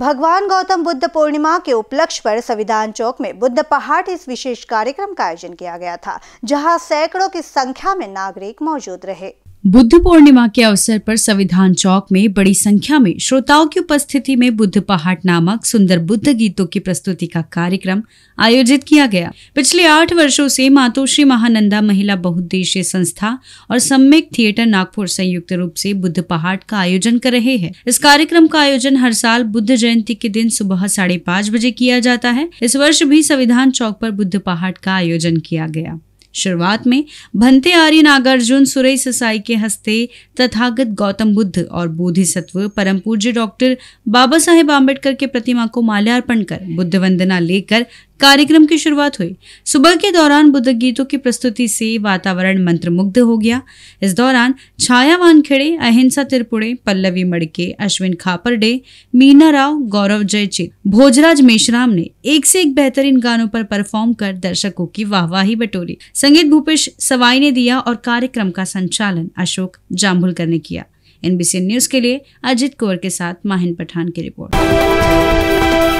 भगवान गौतम बुद्ध पूर्णिमा के उपलक्ष्य पर संविधान चौक में बुद्ध पहाड़ इस विशेष कार्यक्रम का आयोजन किया गया था जहां सैकड़ों की संख्या में नागरिक मौजूद रहे बुद्ध पूर्णिमा के अवसर पर संविधान चौक में बड़ी संख्या में श्रोताओं की उपस्थिति में बुद्ध पहाट नामक सुंदर बुद्ध गीतों की प्रस्तुति का कार्यक्रम आयोजित किया गया पिछले आठ वर्षों से मातोश्री महानंदा महिला बहुद्देशीय संस्था और सम्यक थिएटर नागपुर संयुक्त रूप से बुद्ध पहाट का आयोजन कर रहे हैं इस कार्यक्रम का आयोजन हर साल बुद्ध जयंती के दिन सुबह साढ़े बजे किया जाता है इस वर्ष भी संविधान चौक पर बुद्ध पहाट का आयोजन किया गया शुरुआत में भंते आर्य नागार्जुन सुरई ससाई के हस्ते तथागत गौतम बुद्ध और बोधिसत्व परम पूज्य डॉक्टर बाबा साहेब आम्बेडकर के प्रतिमा को माल्यार्पण कर बुद्ध वंदना लेकर कार्यक्रम की शुरुआत हुई सुबह के दौरान बुद्ध गीतों की प्रस्तुति से वातावरण मंत्रमुग्ध हो गया इस दौरान छाया वानखेड़े अहिंसा त्रिपुड़े पल्लवी मड़के अश्विन खापरडे मीना राव गौरव जयचित भोजराज मेशराम ने एक से एक बेहतरीन गानों पर परफॉर्म कर दर्शकों की वाहवाही बटोरी संगीत भूपेश सवाई ने दिया और कार्यक्रम का संचालन अशोक जाम्भुलकर ने किया एनबीसी न्यूज के लिए अजित कुंवर के साथ माहिन पठान की रिपोर्ट